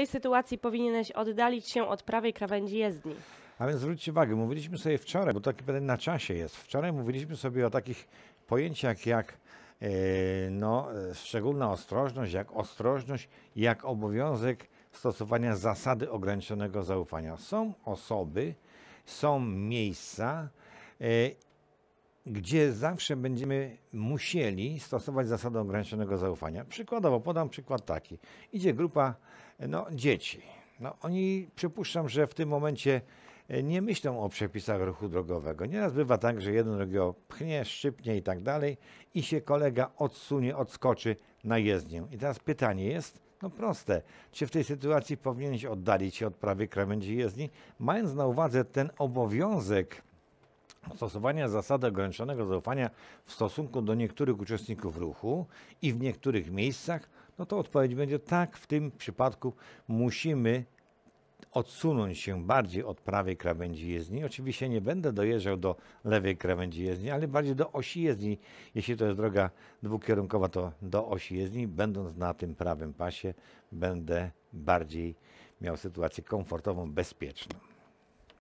tej sytuacji powinieneś oddalić się od prawej krawędzi jezdni. A więc zwróćcie uwagę, mówiliśmy sobie wczoraj, bo taki pytanie na czasie jest. Wczoraj mówiliśmy sobie o takich pojęciach jak yy, no, szczególna ostrożność, jak ostrożność, jak obowiązek stosowania zasady ograniczonego zaufania. Są osoby, są miejsca, e, gdzie zawsze będziemy musieli stosować zasadę ograniczonego zaufania. Przykładowo, podam przykład taki. Idzie grupa no, dzieci. No, oni przypuszczam, że w tym momencie e, nie myślą o przepisach ruchu drogowego. Nieraz bywa tak, że jeden drugiego pchnie, szczypnie i tak dalej i się kolega odsunie, odskoczy na jezdnię. I teraz pytanie jest, no proste, czy w tej sytuacji powinien oddalić się od prawej krawędzi jezdni, mając na uwadze ten obowiązek stosowania zasady ograniczonego zaufania w stosunku do niektórych uczestników ruchu i w niektórych miejscach, no to odpowiedź będzie tak, w tym przypadku musimy odsunąć się bardziej od prawej krawędzi jezdni. Oczywiście nie będę dojeżdżał do lewej krawędzi jezdni, ale bardziej do osi jezdni. Jeśli to jest droga dwukierunkowa, to do osi jezdni. Będąc na tym prawym pasie, będę bardziej miał sytuację komfortową, bezpieczną.